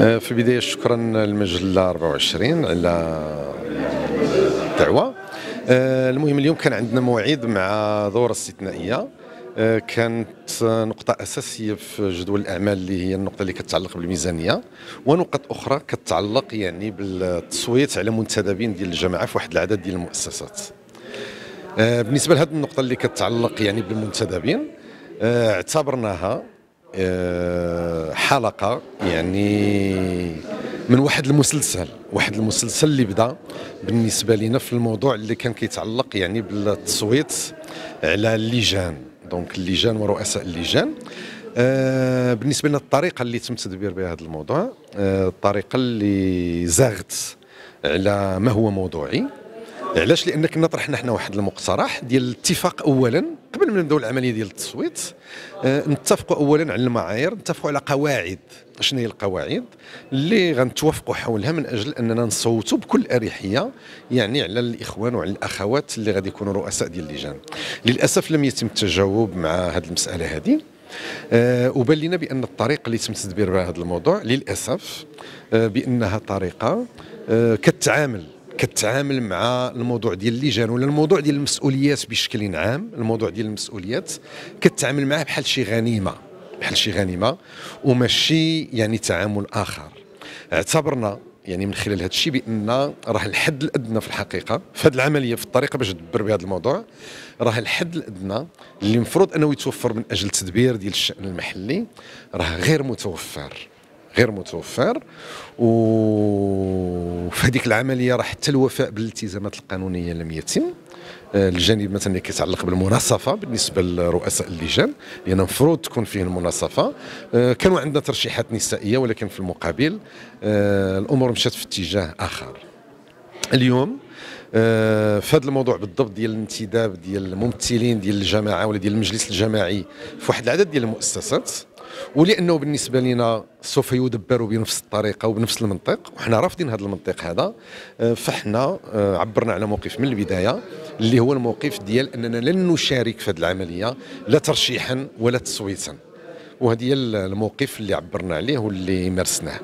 آه، في البدايه شكرا للمجله 24 على الدعوه آه، المهم اليوم كان عندنا موعد مع دوره استثنائيه آه، كانت نقطة أساسية في جدول الأعمال اللي هي النقطة اللي كتتعلق بالميزانية ونقط أخرى كتتعلق يعني بالتصويت على منتدبين ديال الجماعة في واحد العدد ديال المؤسسات بالنسبة لهذه النقطة اللي كتتعلق يعني بالمنتدبين اعتبرناها آه، حلقه يعني من واحد المسلسل واحد المسلسل اللي بدا بالنسبه لنا في الموضوع اللي كان كيتعلق يعني بالتصويت على اللجان دونك اللجان ورؤساء اللجان آه، بالنسبه لنا الطريقه اللي تم تدبير بها هذا الموضوع آه، الطريقه اللي زاغت على ما هو موضوعي علاش لان كنا طرحنا حنا واحد المقترح ديال الاتفاق اولا قبل ما نبداو العمليه ديال التصويت آه، نتفقوا اولا على المعايير نتفقوا على قواعد شنو هي القواعد اللي غنتوافقوا حولها من اجل اننا نصوتوا بكل اريحيه يعني على الاخوان وعلى الاخوات اللي غادي يكونوا رؤساء ديال اللجان للاسف لم يتم التجاوب مع هذه المساله هذه أه وبلينا بان الطريق اللي تم تدبير بها هذا الموضوع للاسف أه بانها طريقه أه كتعامل كتعامل مع الموضوع ديال اللجان ولا الموضوع ديال المسؤوليات بشكل عام الموضوع ديال المسؤوليات كتعامل معاه بحال شي غنيمه بحال شي غنيمه وماشي يعني تعامل اخر اعتبرنا يعني من خلال هذا الشيء بان راه الحد الادنى في الحقيقه في هذه العمليه في الطريقه باش تدبر بهذا الموضوع راه الحد الادنى اللي المفروض انه يتوفر من اجل تدبير ديال الشان المحلي راه غير متوفر غير متوفر وفي هذيك العمليه راه حتى الوفاء بالالتزامات القانونيه لم يتم آه، الجانب مثلا اللي كيتعلق بالمناصفه بالنسبه لرؤساء اللجان لان المفروض تكون فيه المناصفه آه، كانوا عندنا ترشيحات نسائيه ولكن في المقابل آه، الامور مشات في اتجاه اخر اليوم في هذا الموضوع بالضبط ديال الانتداب ديال الممثلين ديال الجماعه ولا ديال المجلس الجماعي في واحد العدد ديال المؤسسات ولانه بالنسبه لنا سوف يدبر بنفس الطريقه وبنفس المنطق وحنا رافضين هذا المنطق هذا آه، فحنا آه، عبرنا على موقف من البدايه اللي هو الموقف ديال اننا لن نشارك في هذه العمليه لا ترشيحا ولا تصويتا وهذه الموقف اللي عبرنا عليه واللي مارسناه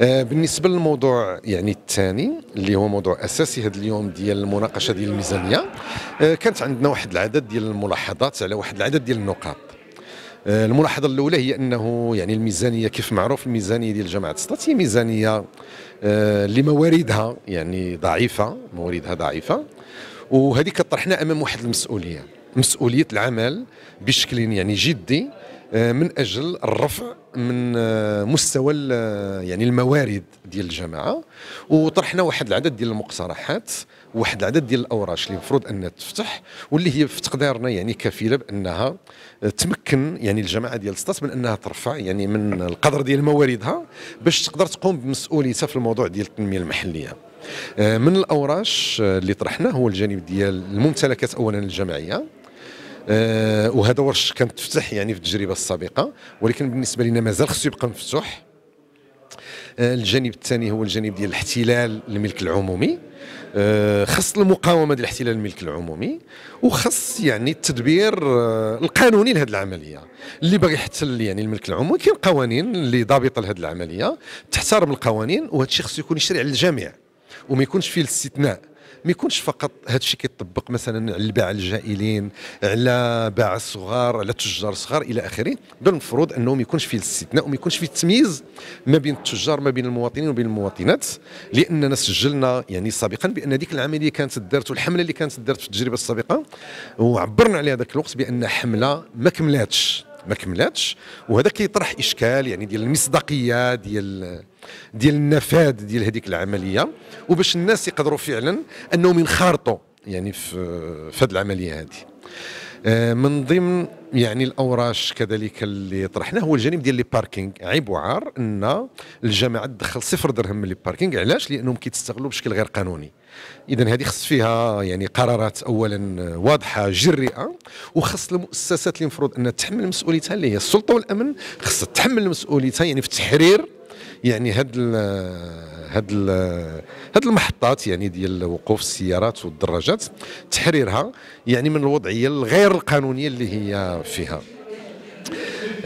آه، بالنسبه للموضوع يعني الثاني اللي هو موضوع اساسي هذا اليوم ديال المناقشه ديال الميزانيه كانت عندنا واحد العدد ديال الملاحظات على واحد العدد ديال النقاط آه، الملاحظه الاولى هي انه يعني الميزانيه كيف معروف الميزانيه ديال جامعه سطات هي ميزانيه اللي آه، مواردها يعني ضعيفه مواردها ضعيفه وهذه كطرحنا امام واحد المسؤوليه مسؤوليه العمل بشكل يعني جدي آه، من اجل الرفع من آه، مستوى آه، يعني الموارد ديال الجماعه وطرحنا واحد العدد ديال المقترحات واحد العدد ديال الاوراش اللي المفروض انها تفتح واللي هي في تقديرنا يعني كفيله بانها تمكن يعني الجماعه ديال سطات من انها ترفع يعني من القدر ديال مواردها باش تقدر تقوم بمسؤوليتها في الموضوع ديال التنميه المحليه من الاوراش اللي طرحناه هو الجانب ديال الممتلكات اولا الجمعيه آه، وهذا ورش كان تفتح يعني في التجربه السابقه ولكن بالنسبه لنا مازال خصو يبقى مفتوح آه، الجانب الثاني هو الجانب ديال الاحتلال الملك العمومي آه، خص المقاومه ديال احتلال الملك العمومي وخص يعني التدبير القانوني لهذه العمليه اللي باغي يحتل يعني الملك العمومي كاين قوانين اللي ضابطه لهذه العمليه تحترم القوانين وهذا الشيء خصو يكون يشرع للجميع وما يكونش فيه الاستثناء ما يكونش فقط هذا الشيء كيطبق مثلا على الباع الجائلين على باع الصغار على التجار الصغار الى اخره بل المفروض انه ما يكونش فيه الاستثناء وما يكونش فيه التمييز ما بين التجار ما بين المواطنين وبين المواطنات لاننا سجلنا يعني سابقا بان هذيك العمليه كانت دارت والحمله اللي كانت دارت في التجربه السابقه وعبرنا عليها ذاك الوقت بان حمله ما كملاتش ما كملاتش وهذا كيطرح اشكال يعني ديال المصداقيه ديال ديال النفاذ ديال هذيك العمليه وباش الناس يقدروا فعلا انهم ينخرطوا يعني في في هذه العمليه هذه آه، من ضمن يعني الاوراش كذلك اللي طرحناه هو الجانب ديال لي باركينغ عيب وعار ان الجماعه تدخل صفر درهم من لي باركينغ علاش لانهم كيتستغلوا بشكل غير قانوني اذا هذه خص فيها يعني قرارات اولا واضحه جريئه وخص المؤسسات اللي المفروض انها تحمل مسؤوليتها اللي هي السلطه والامن خصها تحمل مسؤوليتها يعني في تحرير يعني هاد الـ هاد الـ هاد المحطات يعني ديال وقوف السيارات والدراجات تحريرها يعني من الوضعيه الغير القانونيه اللي هي فيها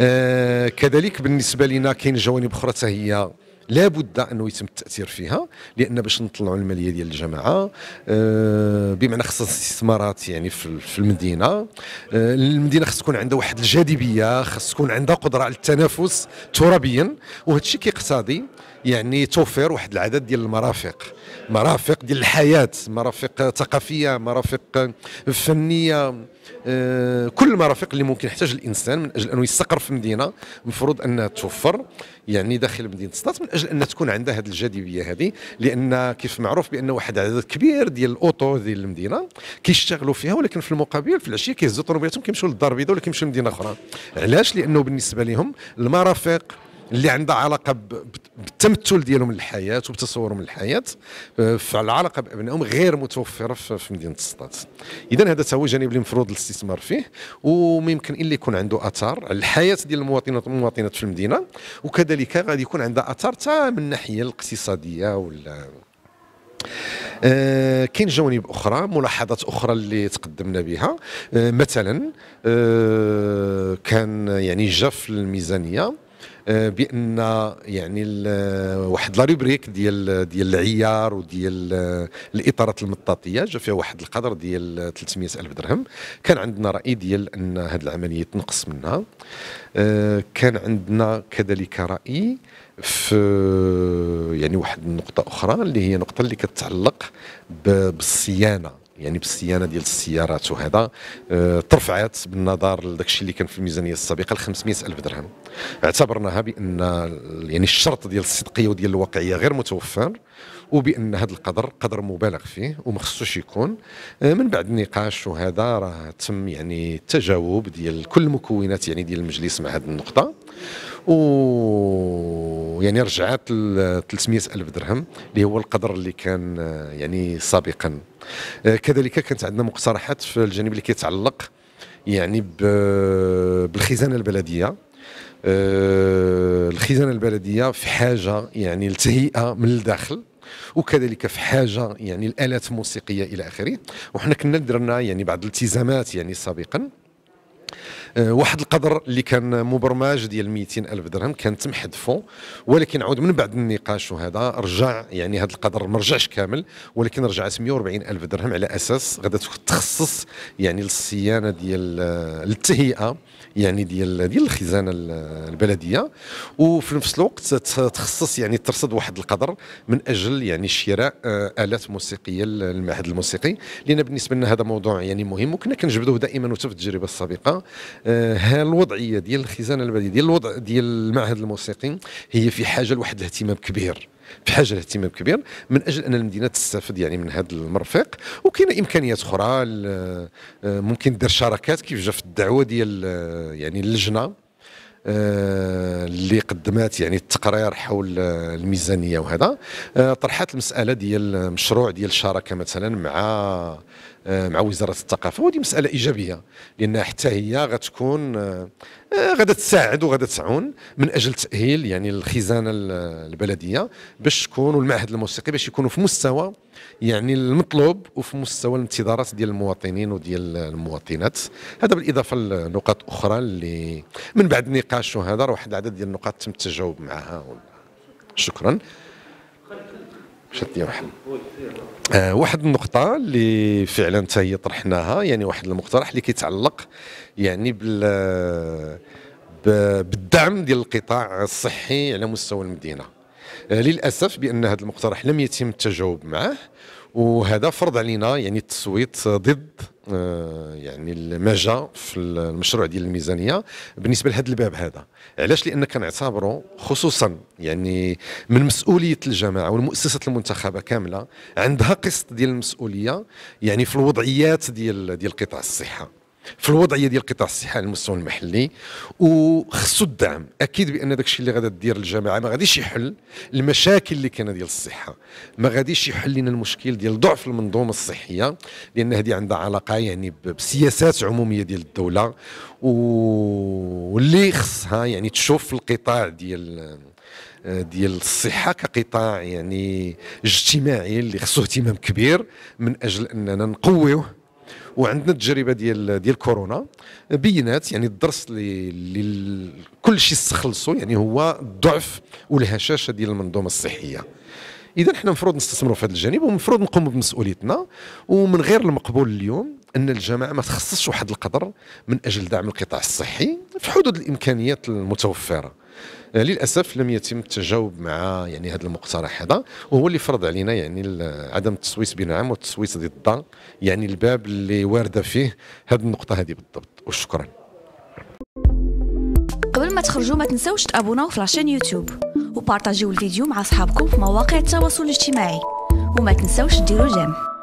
آه كذلك بالنسبه لنا كاين جوانب اخرى هي لابد انه يتم التاثير فيها لان باش نطلعوا الماليه ديال الجماعه آه، بمعنى خص استثمارات يعني في المدينه آه، المدينه خص تكون عندها واحد الجاذبيه خص تكون عندها قدره على التنافس ترابيا وهذا الشيء كيقتضي يعني توفير واحد العدد ديال المرافق مرافق ديال الحياه مرافق ثقافيه مرافق فنيه آه، كل المرافق اللي ممكن يحتاج الانسان من اجل انه يستقر في مدينه المفروض انها توفر يعني داخل مدينه سطات من اجل اجل ان تكون عندها هذه الجاذبيه هذه لان كيف معروف بان واحد عدد كبير ديال الاوتو ديال المدينه كيشتغلوا فيها ولكن في المقابل في العشيه كيهزوا طوموبيلاتهم كيمشيو للدار البيضاء ولا كيمشيو لمدينه اخرى علاش لانه بالنسبه لهم المرافق اللي عندها علاقه بالتمثل ديالهم للحياه وبتصورهم للحياه آه، فالعلاقه بابنائهم غير متوفره في مدينه السطات اذا هذا هو جانب اللي المفروض الاستثمار فيه وممكن الا يكون عنده اثار على الحياه ديال المواطنات والمواطنات في المدينه وكذلك غادي يكون عندها اثار حتى من الناحيه الاقتصاديه ولا آه كاين جوانب اخرى ملاحظات اخرى اللي تقدمنا بها آه مثلا آه كان يعني جف الميزانيه آه، بان يعني آه، واحد لا روبريك ديال ديال العيار وديال آه، الاطارات المطاطيه جا فيها واحد القدر ديال 300 الف درهم كان عندنا راي ديال ان هذه العمليه تنقص منها كان عندنا كذلك راي في يعني واحد النقطه اخرى اللي هي نقطه اللي كتعلق بالصيانه يعني بالصيانه ديال السيارات وهذا اه ترفعات بالنظر لداك الشيء اللي كان في الميزانيه السابقه ل 500 الف درهم اعتبرناها بان يعني الشرط ديال الصدقيه وديال الواقعيه غير متوفر وبان هذا القدر قدر مبالغ فيه وما خصوش يكون أه، من بعد النقاش وهذا راه تم يعني التجاوب ديال كل المكونات يعني ديال المجلس مع هذه النقطه و يعني رجعت ل 300 الف درهم اللي هو القدر اللي كان آه، يعني سابقا آه، كذلك كانت عندنا مقترحات في الجانب اللي كيتعلق يعني بالخزانه البلديه آه، الخزانه البلديه في حاجه يعني لتهيئه من الداخل وكذلك في حاجه يعني الالات الموسيقيه الى اخره وحنا كنا درنا يعني بعض الالتزامات يعني سابقا آه، واحد القدر اللي كان مبرمج ديال 200 الف درهم كان تم حذفه ولكن عاود من بعد النقاش وهذا رجع يعني هذا القدر ما رجعش كامل ولكن رجعت 140 الف درهم على اساس غدا تخصص يعني للصيانه ديال التهيئه آه، يعني ديال ديال الخزانه البلديه وفي نفس الوقت تخصص يعني ترصد واحد القدر من اجل يعني شراء آه، الات موسيقيه للمعهد الموسيقي لان بالنسبه لنا هذا موضوع يعني مهم وكنا كنجبدوه دائما وتف التجربه السابقه آه، هالوضعيه الوضعيه ديال الخزانه البلديه ديال الوضع ديال المعهد الموسيقي هي في حاجه لواحد الاهتمام كبير بحاجه لاهتمام كبير من اجل ان المدينه تستافد يعني من هذا المرفق وكاين امكانيات اخرى آه، ممكن دير شراكات كيف جا في الدعوه ديال آه، يعني اللجنه اللي قدمات يعني التقرير حول الميزانيه وهذا طرحت المساله ديال مشروع ديال الشراكه مثلا مع آه، مع وزاره الثقافه وهذه مساله ايجابيه لان حتى هي غتكون آه، آه، غادا تساعد وغادا تعاون من اجل تاهيل يعني الخزانه البلديه باش تكون المعهد الموسيقي باش يكونوا في مستوى يعني المطلوب وفي مستوى الانتظارات ديال المواطنين وديال المواطنات هذا بالاضافه لنقاط اخرى اللي من بعد النقاش وهذا راه واحد العدد ديال النقاط تم التجاوب معها شكرا شتني واحد آه واحد النقطة اللي فعلا حتى هي طرحناها يعني واحد المقترح اللي كيتعلق يعني بال بالدعم ديال القطاع الصحي على مستوى المدينه آه، للاسف بان هذا المقترح لم يتم التجاوب معه وهذا فرض علينا يعني التصويت ضد آه، يعني ما جا في المشروع ديال الميزانيه بالنسبه لهذا الباب هذا علاش لان كنعتبروا خصوصا يعني من مسؤوليه الجماعه والمؤسسه المنتخبه كامله عندها قسط ديال المسؤوليه يعني في الوضعيات ديال ديال قطاع الصحه في الوضعيه ديال قطاع الصحه على المستوى المحلي وخصو الدعم اكيد بان داك الشيء اللي غادا دير الجامعه ما غاديش يحل المشاكل اللي كانت ديال الصحه ما غاديش يحل لنا المشكل ديال ضعف المنظومه الصحيه لان هذه عندها علاقه يعني بسياسات عموميه ديال الدوله واللي خصها يعني تشوف في القطاع ديال ديال الصحه كقطاع يعني اجتماعي اللي خصو اهتمام كبير من اجل اننا نقويوه وعندنا التجربه ديال ديال كورونا بينات يعني الدرس اللي كل شيء استخلصوا يعني هو الضعف والهشاشه ديال المنظومه الصحيه اذا حنا المفروض نستثمروا في هذا الجانب ومفروض نقوموا بمسؤوليتنا ومن غير المقبول اليوم ان الجماعه ما تخصصش واحد القدر من اجل دعم القطاع الصحي في حدود الامكانيات المتوفره آه، للاسف لم يتم التجاوب مع يعني هذا المقترح هذا وهو اللي فرض علينا يعني عدم التصويت بنعم والتصويت ضد يعني الباب اللي وارده فيه هذه النقطه هذه بالضبط وشكرا قبل ما تخرجوا ما تنساوش تابوناو في لاشين يوتيوب وبارطاجيو الفيديو مع اصحابكم في مواقع التواصل الاجتماعي وما تنساوش ديروا جيم